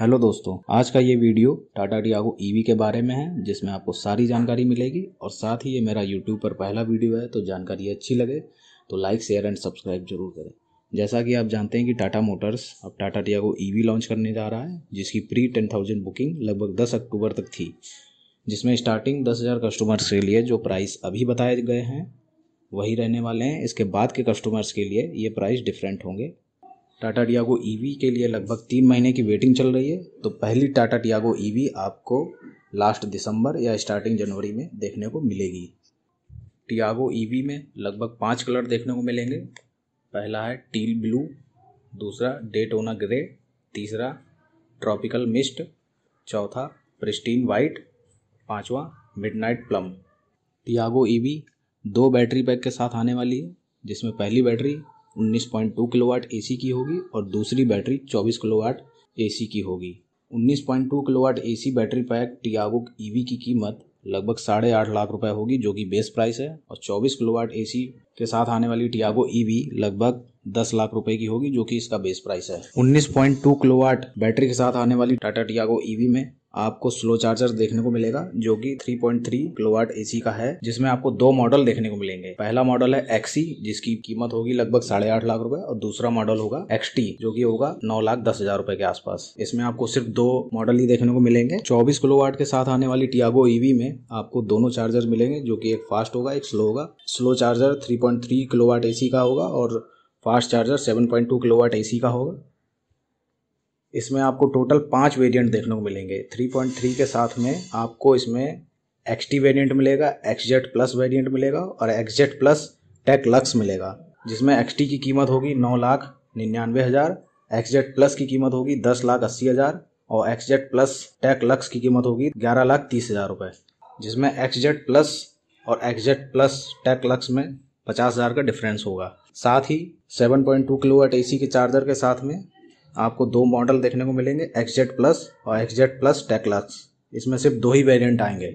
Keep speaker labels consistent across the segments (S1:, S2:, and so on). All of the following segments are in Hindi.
S1: हेलो दोस्तों आज का ये वीडियो टाटा टियागो ईवी के बारे में है जिसमें आपको सारी जानकारी मिलेगी और साथ ही ये मेरा यूट्यूब पर पहला वीडियो है तो जानकारी अच्छी लगे तो लाइक शेयर एंड सब्सक्राइब जरूर करें जैसा कि आप जानते हैं कि टाटा मोटर्स अब टाटा टियागो ईवी लॉन्च करने जा रहा है जिसकी प्री टेन थाउजेंड बुकिंग लगभग दस अक्टूबर तक थी जिसमें स्टार्टिंग दस हज़ार कस्टमर्स के लिए जो प्राइस अभी बताए गए हैं वही रहने वाले हैं इसके बाद के कस्टमर्स के लिए ये प्राइस डिफरेंट होंगे टाटा टियागो ईवी e के लिए लगभग तीन महीने की वेटिंग चल रही है तो पहली टाटा टियागो ईवी e आपको लास्ट दिसंबर या स्टार्टिंग जनवरी में देखने को मिलेगी टियागो ईवी e में लगभग पाँच कलर देखने को मिलेंगे पहला है टील ब्लू दूसरा डेटोना ग्रे तीसरा ट्रॉपिकल मिस्ट चौथा प्रिस्टीन वाइट पाँचवा मिडनाइट प्लम टियागो ईवी दो बैटरी पैक के साथ आने वाली है जिसमें पहली बैटरी 19.2 किलोवाट एसी की होगी और दूसरी बैटरी 24 किलोवाट एसी की होगी 19.2 kilowatt AC battery pack Tiago EV e की कीमत लगभग साढ़े आठ लाख रुपए होगी जो कि बेस प्राइस है और 24 किलोवाट एसी के साथ आने वाली टियागो ईवी e लगभग दस लाख रुपए की होगी जो कि इसका बेस प्राइस है 19.2 किलोवाट बैटरी के साथ आने वाली टाटा टियागो ईवी e में आपको स्लो चार्जर देखने को मिलेगा जो कि 3.3 पॉइंट किलोवाट एसी का है जिसमें आपको दो मॉडल देखने को मिलेंगे पहला मॉडल है एक्सी जिसकी कीमत होगी लगभग साढ़े आठ लाख रुपए और दूसरा मॉडल होगा एक्सटी जो कि होगा नौ लाख दस हजार रुपए के आसपास इसमें आपको सिर्फ दो मॉडल ही देखने को मिलेंगे चौबीस किलो के साथ आने वाली टियागो ईवी e में आपको दोनों चार्जर मिलेंगे जो की एक फास्ट होगा एक स्लो होगा slow charger three point three AC का होगा और fast charger seven point two AC का होगा इसमें आपको टोटल पाँच वेरिएंट देखने को मिलेंगे 3.3 के साथ में आपको इसमें एक्स टी वेरियंट मिलेगा एक्स जेड प्लस वेरियंट मिलेगा और X Z plus tech lux मिलेगा जिसमें एक्स टी की कीमत होगी नौ लाख निन्यानवे हज़ार एक्स जेड प्लस की कीमत होगी दस लाख अस्सी हज़ार और X Z plus tech lux की कीमत होगी ग्यारह लाख तीस हज़ार रुपये जिसमें एक्स जेड प्लस और X Z plus tech lux में पचास हज़ार का डिफरेंस होगा साथ ही 7.2 किलोवाट एसी के चार्जर के साथ में आपको दो मॉडल देखने को मिलेंगे एक्सजेट प्लस और एक्सजेट प्लस टेकलक्स इसमें सिर्फ दो ही वेरिएंट आएंगे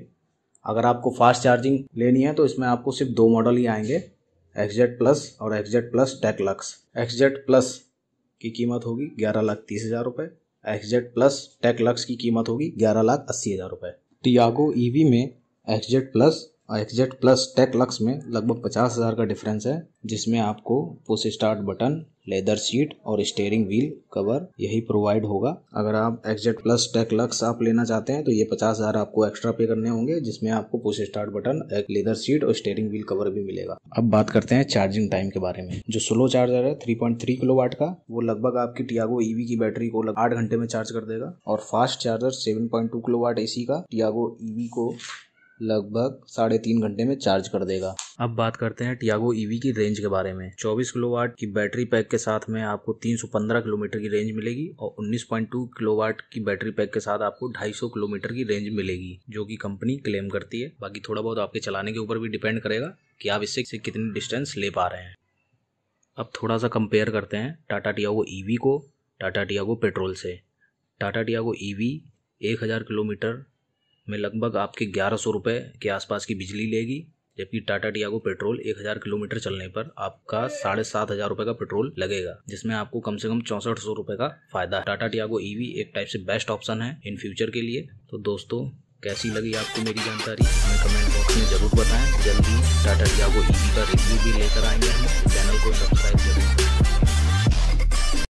S1: अगर आपको फास्ट चार्जिंग लेनी है तो इसमें आपको सिर्फ दो मॉडल ही आएंगे एक्सजेट प्लस और एक्सजेट प्लस टेकलक्स एक्सजेट प्लस की कीमत होगी ग्यारह लाख तीस हज़ार रुपये एक्सजेट प्लस टेकलक्स की कीमत होगी ग्यारह लाख अस्सी हज़ार रुपये टियागो ईवी e में एक्सजेट प्लस और एक्जेट प्लस टेक लक्स में लगभग पचास हज़ार का डिफरेंस है जिसमें आपको push start button leather seat और स्टेयरिंग व्हील कवर यही प्रोवाइड होगा अगर आप एक्जेट प्लस टेक लक्स आप लेना चाहते हैं तो ये पचास हज़ार आपको एक्स्ट्रा पे करने होंगे जिसमें आपको पुश स्टार्ट बटन एक लेदर सीट और स्टेयरिंग व्हील कवर भी मिलेगा अब बात करते हैं चार्जिंग टाइम के बारे में जो स्लो चार्जर है three point three kilowatt का वो लगभग आपकी टियागो ईवी e की बैटरी को आठ घंटे में चार्ज कर देगा और fast charger seven point two kilowatt AC का टियागो ईवी e को लगभग साढ़े तीन घंटे में चार्ज कर देगा अब बात करते हैं टियागो ईवी e की रेंज के बारे में 24 किलोवाट की बैटरी पैक के साथ में आपको 315 किलोमीटर की रेंज मिलेगी और 19.2 किलोवाट की बैटरी पैक के साथ आपको 250 किलोमीटर की रेंज मिलेगी जो कि कंपनी क्लेम करती है बाकी थोड़ा बहुत आपके चलाने के ऊपर भी डिपेंड करेगा कि आप इससे कितनी डिस्टेंस ले पा रहे हैं अब थोड़ा सा कंपेयर करते हैं टाटा टियागो ईवी को टाटा टियागो पेट्रोल से टाटा टियागो ईवी 1000 किलोमीटर में लगभग आपके ग्यारह सौ रुपये के आसपास की बिजली लेगी जबकि टाटा टियागो पेट्रोल एक हज़ार किलोमीटर चलने पर आपका साढ़े सात हज़ार रुपये का पेट्रोल लगेगा जिसमें आपको कम से कम चौंसठ सौ रुपये का फायदा टाटा टियागो ईवी एक टाइप से बेस्ट ऑप्शन है इन फ्यूचर के लिए तो दोस्तों कैसी लगी आपको मेरी जानकारी हमें कमेंट बॉक्स में ज़रूर बताएं जल्दी टाटा टियागो ईवी का रिव्यू भी लेकर आएंगे हम चैनल को सब्सक्राइब जरूर